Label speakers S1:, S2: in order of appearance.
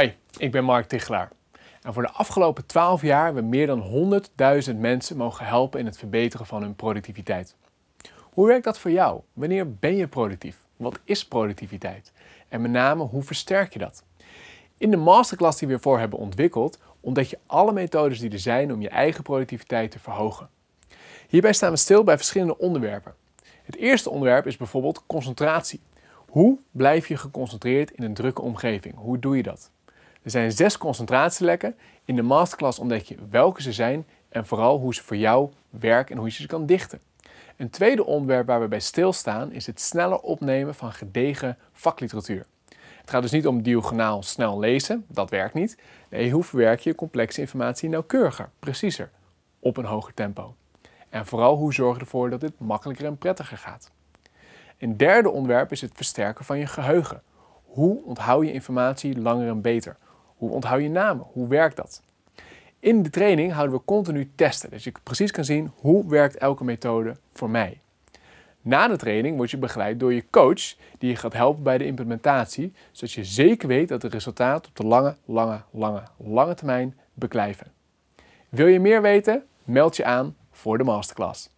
S1: Hi, ik ben Mark Tichelaar. En voor de afgelopen 12 jaar hebben we meer dan 100.000 mensen mogen helpen in het verbeteren van hun productiviteit. Hoe werkt dat voor jou? Wanneer ben je productief? Wat is productiviteit? En met name, hoe versterk je dat? In de masterclass die we ervoor hebben ontwikkeld, ontdek je alle methodes die er zijn om je eigen productiviteit te verhogen. Hierbij staan we stil bij verschillende onderwerpen. Het eerste onderwerp is bijvoorbeeld concentratie. Hoe blijf je geconcentreerd in een drukke omgeving? Hoe doe je dat? Er zijn zes concentratielekken. In de masterclass ontdek je welke ze zijn en vooral hoe ze voor jou werken en hoe je ze kan dichten. Een tweede onderwerp waar we bij stilstaan is het sneller opnemen van gedegen vakliteratuur. Het gaat dus niet om diagonaal snel lezen, dat werkt niet. Nee, hoe verwerk je complexe informatie nauwkeuriger, preciezer, op een hoger tempo? En vooral hoe zorg je ervoor dat dit makkelijker en prettiger gaat? Een derde onderwerp is het versterken van je geheugen. Hoe onthoud je informatie langer en beter? Hoe onthoud je namen? Hoe werkt dat? In de training houden we continu testen, dus je precies kan zien hoe werkt elke methode voor mij. Na de training word je begeleid door je coach die je gaat helpen bij de implementatie, zodat je zeker weet dat de resultaten op de lange, lange, lange, lange termijn beklijven. Wil je meer weten? Meld je aan voor de masterclass.